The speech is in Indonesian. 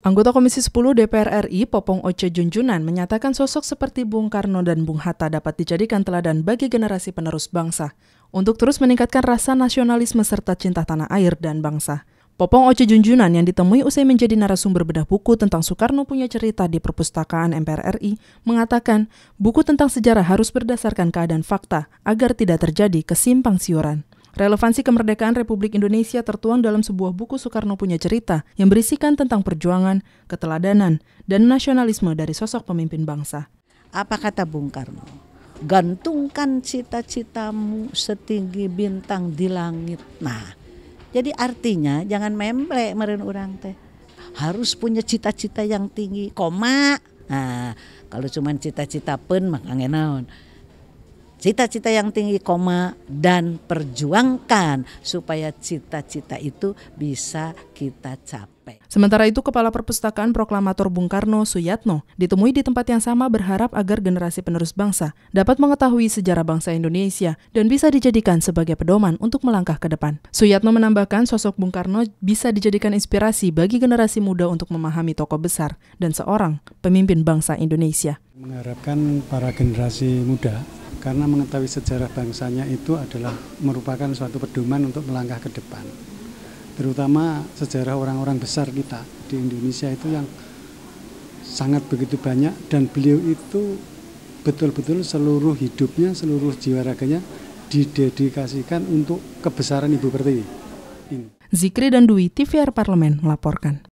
Anggota Komisi 10 DPR RI Popong Oce Junjunan menyatakan sosok seperti Bung Karno dan Bung Hatta dapat dijadikan teladan bagi generasi penerus bangsa untuk terus meningkatkan rasa nasionalisme serta cinta tanah air dan bangsa. Popong Oce Junjunan yang ditemui usai menjadi narasumber bedah buku tentang Soekarno punya cerita di perpustakaan MPR RI mengatakan buku tentang sejarah harus berdasarkan keadaan fakta agar tidak terjadi kesimpang siuran. Relevansi kemerdekaan Republik Indonesia tertuang dalam sebuah buku Soekarno punya cerita yang berisikan tentang perjuangan, keteladanan, dan nasionalisme dari sosok pemimpin bangsa. Apa kata Bung Karno? Gantungkan cita-citamu setinggi bintang di langit. Nah, jadi artinya jangan memplek meren orang teh. Harus punya cita-cita yang tinggi, koma. Nah, kalau cuma cita-cita pun mah naon cita-cita yang tinggi koma dan perjuangkan supaya cita-cita itu bisa kita capai. Sementara itu Kepala Perpustakaan Proklamator Bung Karno Suyatno ditemui di tempat yang sama berharap agar generasi penerus bangsa dapat mengetahui sejarah bangsa Indonesia dan bisa dijadikan sebagai pedoman untuk melangkah ke depan. Suyatno menambahkan sosok Bung Karno bisa dijadikan inspirasi bagi generasi muda untuk memahami tokoh besar dan seorang pemimpin bangsa Indonesia. Mengharapkan para generasi muda karena mengetahui sejarah bangsanya itu adalah merupakan suatu pedoman untuk melangkah ke depan. Terutama sejarah orang-orang besar kita di Indonesia itu yang sangat begitu banyak dan beliau itu betul-betul seluruh hidupnya, seluruh jiwa raganya didedikasikan untuk kebesaran Ibu Pertiwi. Zikri dan Dwi, TVR Parlemen melaporkan.